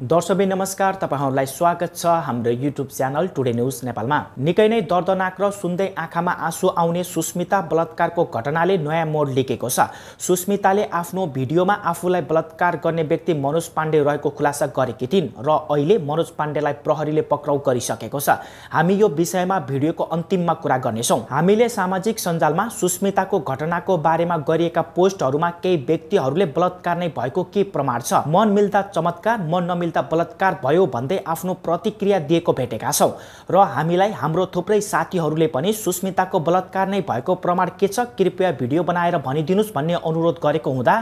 दर्शक नमस्कार तपाईँहरूलाई स्वागत छ हाम्रो युट्युब च्यानल टुडे न्युज नेपालमा निकै नै दर्दनाक र सुन्दै आँखामा आँसु आउने सुस्मिता बलात्कारको घटनाले नयाँ मोड लेखेको छ सुस्मिताले आफ्नो भिडियोमा आफूलाई बलात्कार गर्ने व्यक्ति मनोज पाण्डे रहेको खुलासा गरेकी थिइन् र अहिले मनोज पाण्डेलाई प्रहरीले पक्राउ गरिसकेको छ हामी यो विषयमा भिडियोको अन्तिममा कुरा गर्नेछौँ हामीले सामाजिक सञ्जालमा सुस्मिताको घटनाको बारेमा गरिएका पोस्टहरूमा केही व्यक्तिहरूले बलात्कार नै भएको के प्रमाण छ मन मिल्दा चमत्कार मन नमिल्दा सामेलता बलात्कार भयो भन्दै आफ्नो प्रतिक्रिया दिएको भेटेका छौँ र हामीलाई हाम्रो थुप्रै साथीहरूले पनि सुस्मिताको बलात्कार नै भएको प्रमाण के छ कृपया भिडियो बनाएर भनिदिनुहोस् भन्ने अनुरोध गरेको हुँदा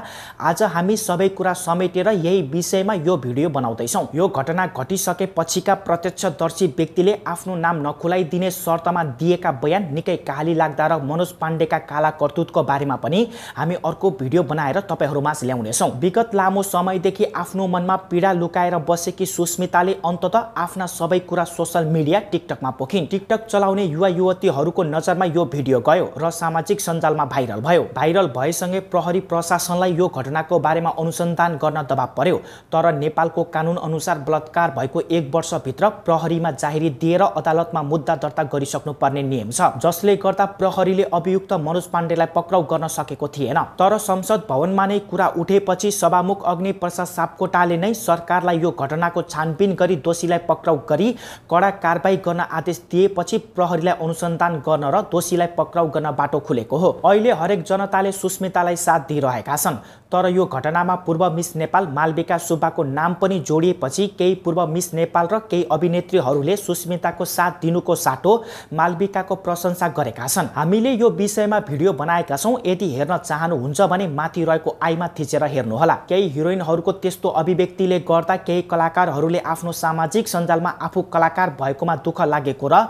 आज हामी सबै कुरा समेटेर यही विषयमा यो भिडियो बनाउँदैछौँ यो घटना घटिसकेपछिका प्रत्यक्षदर्शी व्यक्तिले आफ्नो नाम नखुलाइदिने शर्तमा दिएका बयान निकै काली लाग्दा र मनोज पाण्डेका काला कर्तुतको बारेमा पनि हामी अर्को भिडियो बनाएर तपाईँहरूमा ल्याउनेछौँ विगत लामो समयदेखि आफ्नो मनमा पीडा लुकाएर लगाएर बसेकी सुस्मिताले अन्तत आफ्ना सबै कुरा सोसल मिडिया टिकटकमा पोखिन् टिकटक चलाउने युवा युवतीहरूको नजरमा यो भिडियो गयो र सामाजिक सञ्जालमा भाइरल भयो भाइरल भएसँगै प्रहरी प्रशासनलाई यो घटनाको बारेमा अनुसन्धान गर्न दबाब पर्यो तर नेपालको कानुन अनुसार बलात्कार भएको एक वर्षभित्र प्रहरीमा जाहेरी दिएर अदालतमा मुद्दा दर्ता गरिसक्नुपर्ने नियम छ जसले गर्दा प्रहरीले अभियुक्त मनोज पाण्डेलाई पक्राउ गर्न सकेको थिएन तर संसद भवनमा नै कुरा उठेपछि सभामुख अग्नि प्रसाद सापकोटाले नै सरकारलाई यो घटनाको छानबिन गरी दोषीलाई पक्राउ गरी कडा कारवाही गर्न आदेश दिएपछि प्रहरीलाई अनुसन्धान गर्न र दोषीलाई पक्राउ गर्न बाटो खुलेको हो अहिले हरेक जनताले सुस्मितालाई साथ दिइरहेका छन् तर यो घटनामा पूर्व मिस नेपाल मालविका सुब्बाको नाम पनि जोडिएपछि केही पूर्व मिस नेपाल र केही अभिनेत्रीहरूले सुस्मिताको साथ दिनुको साटो मालविकाको प्रशंसा गरेका छन् हामीले यो विषयमा भिडियो बनाएका छौँ यदि हेर्न चाहनुहुन्छ भने माथि रहेको आईमा थिचेर हेर्नुहोला केही हिरोइनहरूको त्यस्तो अभिव्यक्तिले गर्दा केही कलाकारहरूले आफ्नो सामाजिक सञ्जालमा आफू कलाकार भएकोमा दुःख लागेको र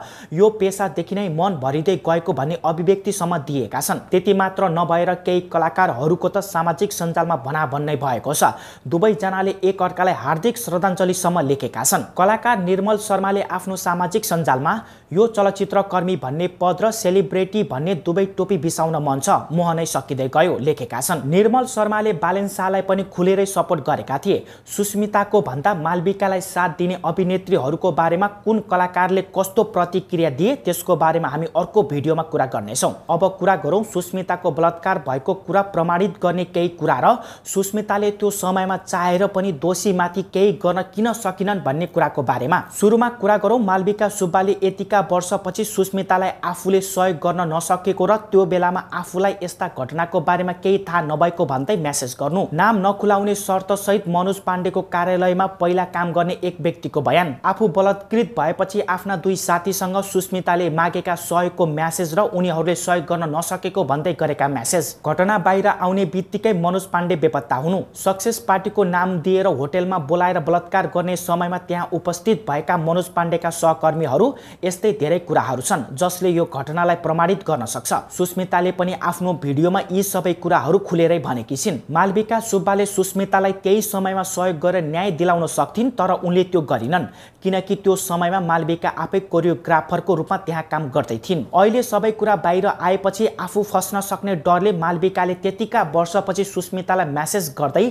यो पेसादेखि नै मन भरिँदै गएको भन्ने अभिव्यक्तिसम्म दिएका छन् त्यति मात्र नभएर केही कलाकारहरूको त सामाजिक सञ्जाल सञ्जालमा भनाभन नै भएको छ दुवैजनाले एकअर्कालाई हार्दिक श्रद्धाञ्जलीसम्म लेखेका छन् कलाकार निर्मल शर्माले आफ्नो सामाजिक सञ्जालमा यो चलचित्रकर्मी भन्ने पद र सेलिब्रेटी भन्ने दुवै टोपी बिसाउन मन छ मोह नै सकिँदै गयो लेखेका छन् निर्मल शर्माले बालेन्सालाई पनि खुलेरै सपोर्ट गरेका थिए सुस्मिताको भन्दा मालविकालाई साथ दिने अभिनेत्रीहरूको बारेमा कुन कलाकारले कस्तो प्रतिक्रिया दिए त्यसको बारेमा हामी अर्को भिडियोमा कुरा गर्नेछौँ अब कुरा गरौँ सुस्मिताको बलात्कार भएको कुरा प्रमाणित गर्ने केही कुरा र सुस्मिताले त्यो समयमा चाहेर पनि दोषीमाथि केही गर्न किन सकिनन् भन्ने कुराको बारेमा सुरुमा कुरा गरौँ मालविका सुब्बाले यतिका वर्षपछि सुस्मितालाई आफूले सहयोग गर्न नसकेको र त्यो बेलामा आफूलाई यस्ता घटनाको बारेमा केही थाहा नभएको भन्दै म्यासेज गर्नु नाम नखुलाउने शर्त सहित मनोज पाण्डेको कार्यालयमा पहिला काम गर्ने एक व्यक्तिको बयान आफू बलात्कृत भएपछि आफ्ना दुई साथीसँग सुस्मिताले मागेका सहयोगको म्यासेज र उनीहरूले सहयोग गर्न नसकेको भन्दै गरेका म्यासेज घटना बाहिर आउने बित्तिकै मनोज मनोज पाण्डे बेपत्ता हुनु सक्सेस पार्टीको नाम दिएर होटेलमा बोलाएर बलात्कार गर्ने समयमा त्यहाँ उपस्थित भएका मनोज पाण्डेका सहकर्मीहरू यस्तै धेरै कुराहरू छन् जसले यो घटनालाई प्रमाणित गर्न सक्छ सुस्मिताले पनि आफ्नो भिडियोमा यी सबै कुराहरू खुलेरै भनेकी छिन् मालविका सुब्बाले सुस्मितालाई त्यही समयमा सहयोग गरेर न्याय दिलाउन सक्थिन् तर उनले त्यो गरिनन् किनकि त्यो समयमा मालविका आफै कोरियोग्राफरको रूपमा त्यहाँ काम गर्दै थिइन् अहिले सबै कुरा बाहिर आएपछि आफू फस्न सक्ने डरले मालविकाले त्यतिका वर्षपछि सुस्मिता सुस्मितालाई म्यासेज गर्दै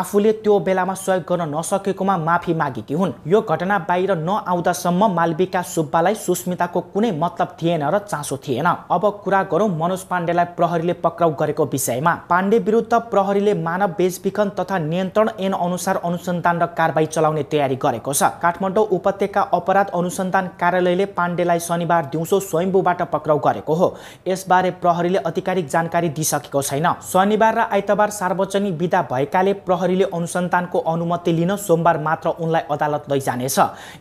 आफूले त्यो बेलामा सहयोग गर्न नसकेकोमा माफी मागेकी हुन् यो घटना बाहिर नआउँदासम्म मालविका सुब्बालाई सुस्मिताको कुनै मतलब थिएन र चासो थिएन अब कुरा गरौँ मनोज पाण्डेलाई प्रहरीले पक्राउ गरेको विषयमा पाण्डे विरुद्ध प्रहरीले मानव बेचबिखन तथा नियन्त्रण ऐन अनुसार अनुसन्धान र कारवाही चलाउने तयारी गरेको छ काठमाडौँ उपत्यका अपराध अनुसन्धान कार्यालयले पाण्डेलाई शनिबार दिउँसो स्वयम्बुबाट पक्राउ गरेको हो यसबारे प्रहरीले आधिकारिक जानकारी दिइसकेको छैन शनिबार र आइतबार सार्वजनिक विदा भएकाले प्रहरीले अनुसन्धानको अनुमति लिन सोमबार मात्र उनलाई अदालत लैजानेछ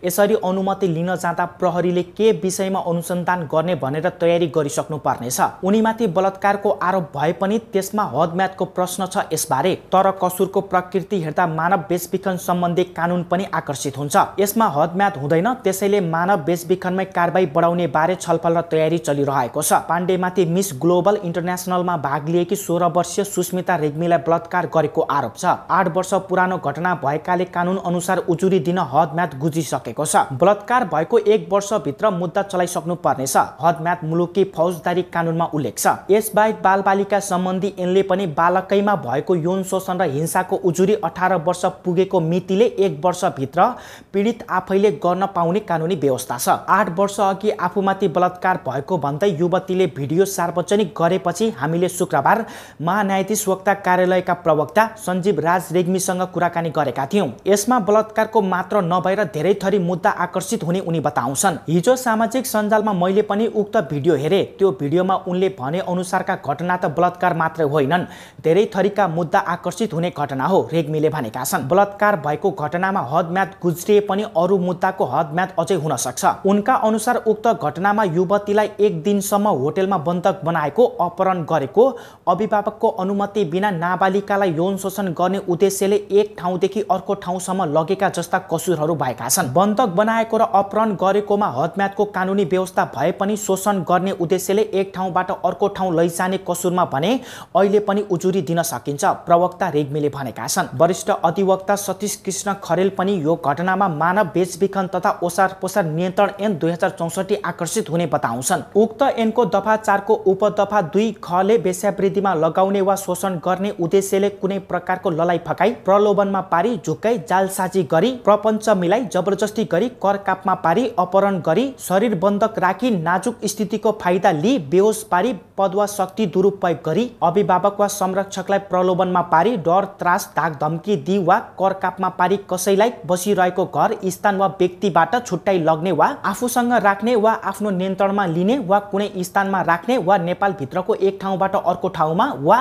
यसरी अनुमति लिन जाँदा प्रहरीले के विषयमा अनुसन्धान गर्ने भनेर तयारी गरिसक्नु पर्नेछ उनीमाथि बलात्कारको आरोप भए पनि त्यसमा हदम्यादको प्रश्न छ यसबारे तर कसुरको प्रकृति हेर्दा मानव बेचबिखन सम्बन्धी कानुन पनि आकर्षित हुन्छ यसमा हदम्याद हुँदैन त्यसैले मानव बेचबिखनमै कारवाही बढाउने बारे छलफल र तयारी चलिरहेको छ पाण्डेमाथि मिस ग्लोबल इन्टरनेसनलमा भाग लिएकी सोह्र वर्षीय सुस्मिता रेग्मीलाई महिलालाई बलात्कार गरेको आरोप छ आठ वर्ष पुरानो घटना भएकाले कानुन अनुसार उजुरी दिन हद म्याद गुजिसकेको छ बलात्कार भएको एक भित्र मुद्दा चलाइसक्नु पर्नेछ हदम्याद मुलुकी फौजदारी कानुनमा उल्लेख छ यसबाहेक बालबालिका सम्बन्धी यिनले पनि बालकैमा भएको यौन शोषण र हिंसाको उजुरी अठार वर्ष पुगेको मितिले एक भित्र पीडित आफैले गर्न पाउने कानुनी व्यवस्था छ आठ वर्ष अघि आफूमाथि बलात्कार भएको भन्दै युवतीले भिडियो सार्वजनिक गरेपछि हामीले शुक्रबार महान्यायाधीश वक्ता कार्यालय कार्यालयका प्रवक्ता सञ्जीव राज रेग्मीसँग कुराकानी गरेका थियौँ यसमा बलात्कारको मात्र नभएर धेरै थरी मुद्दा आकर्षित हुने उनी बताउँछन् हिजो सामाजिक सञ्जालमा मैले पनि उक्त भिडियो हेरे त्यो भिडियोमा उनले भने अनुसारका घटना त बलात्कार मात्र होइनन् धेरै थरीका मुद्दा आकर्षित हुने घटना हो रेग्मीले भनेका छन् बलात्कार भएको घटनामा हदम्याद गुज्रिए पनि अरू मुद्दाको हदम्याद अझै हुन सक्छ उनका अनुसार उक्त घटनामा युवतीलाई एक दिनसम्म होटेलमा बन्धक बनाएको अपहरण गरेको अभिभावकको अनुमति बिना ना नाबालिकालाई यौन शोषण गर्ने उद्देश्यले एक ठाउँदेखि अर्को ठाउँसम्म लगेका जस्ता कसुरहरू भएका छन् बन्धक बनाएको र अपहरण गरेकोमा हदम्यातको कानुनी व्यवस्था भए पनि शोषण गर्ने उद्देश्यले एक ठाउँबाट अर्को ठाउँ लैजाने कसुरमा भने अहिले पनि उजुरी दिन सकिन्छ प्रवक्ता रेग्मीले भनेका छन् वरिष्ठ अधिवक्ता सतीश कृष्ण खरेल पनि यो घटनामा मानव बेचबिखन तथा ओसार पोसार नियन्त्रण ऐन दुई हजार चौसठी आकर्षित हुने बताउँछन् उक्त ऐनको दफा चारको उपदफा दुई खले वेश्यावृद्धिमा लगाउने वा शोषण गर्ने उद्देश्यले कुनै प्रकारको ललाइ फकाई प्रलोभनमा पारी झुक्काई जालसाजी गरी प्रपञ्च मिलाई जबरजस्ती गरी कर कापमा पारी अपहरण गरी शरीर बन्धक राखी नाजुक स्थितिको फाइदा लिई बेहोस पारी पद वा शक्ति दुरुपयोग गरी अभिभावक वा संरक्षकलाई प्रलोभनमा पारी डर त्रास धाक धम्की दि वा कर कापमा पारी कसैलाई बसिरहेको घर स्थान वा व्यक्तिबाट छुट्टाइ लग्ने वा आफूसँग राख्ने वा आफ्नो नियन्त्रणमा लिने वा कुनै स्थानमा राख्ने वा नेपालभित्रको एक ठाउँबाट अर्को ठाउँमा वा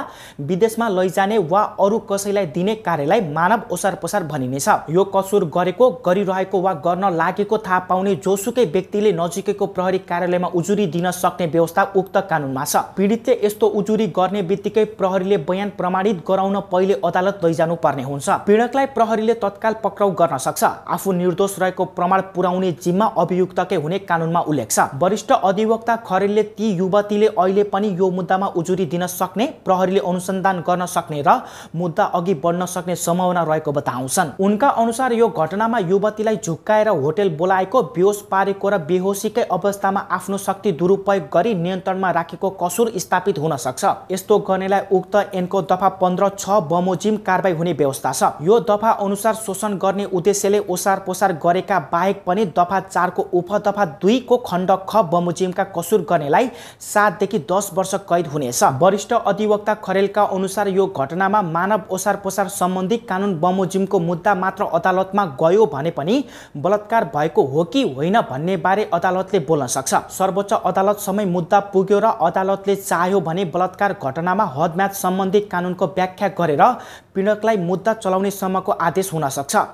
विदेशमा लैजा जाने वा अरू कसैलाई दिने कार्यलाई मानव ओसार पसार भनिनेछ यो कसुर गरेको गरिरहेको वा गर्न लागेको थाहा पाउने जोसुकै व्यक्तिले नजिकैको प्रहरी कार्यालयमा उजुरी दिन सक्ने व्यवस्था उक्त कानुनमा छ पीडितले यस्तो उजुरी गर्ने बित्तिकै प्रहरीले बयान प्रमाणित गराउन पहिले अदालत लैजानु पर्ने हुन्छ पीडकलाई प्रहरीले तत्काल पक्राउ गर्न सक्छ आफू निर्दोष रहेको प्रमाण पुर्याउने जिम्मा अभियुक्तकै हुने कानुनमा उल्लेख छ वरिष्ठ अधिवक्ता खरेलले ती युवतीले अहिले पनि यो मुद्दामा उजुरी दिन सक्ने प्रहरीले अनुसन्धान गर्न सक्ने र मुद्दा अघि बढ्न सक्ने सम्भावना रहेको बताउँछन् उनका अनुसार यो घटनामा युवतीलाई झुक्काएर होटेल बोलाएको बेहोस पारेको र बेहोसीकै अवस्थामा आफ्नो शक्ति दुरुपयोग गरी नियन्त्रणमा राखेको कसुर स्थापित हुन सक्छ यस्तो गर्नेलाई उक्त एनको दफा पन्ध्र छ बमोजिम कारवाही हुने व्यवस्था छ यो दफा अनुसार शोषण गर्ने उद्देश्यले ओसार पोसार गरेका बाहेक पनि दफा चारको उपदफा दुईको खण्ड ख बमोजिमका कसुर गर्नेलाई सातदेखि दस वर्ष कैद हुनेछ वरिष्ठ अधिवक्ता खरेलका अनुसार यो घटनामा मानव ओसार पोसार सम्बन्धी कानुन बमोजिमको मुद्दा मात्र अदालतमा गयो भने पनि बलात्कार भएको हो कि होइन भन्ने बारे अदालतले बोल्न सक्छ सर्वोच्च अदालतसम्मै मुद्दा पुग्यो र अदालतले चाह्यो भने बलात्कार घटनामा हदम्याद सम्बन्धी कानुनको व्याख्या गरेर पीडकलाई मुद्दा चलाउनेसम्मको आदेश हुन सक्छ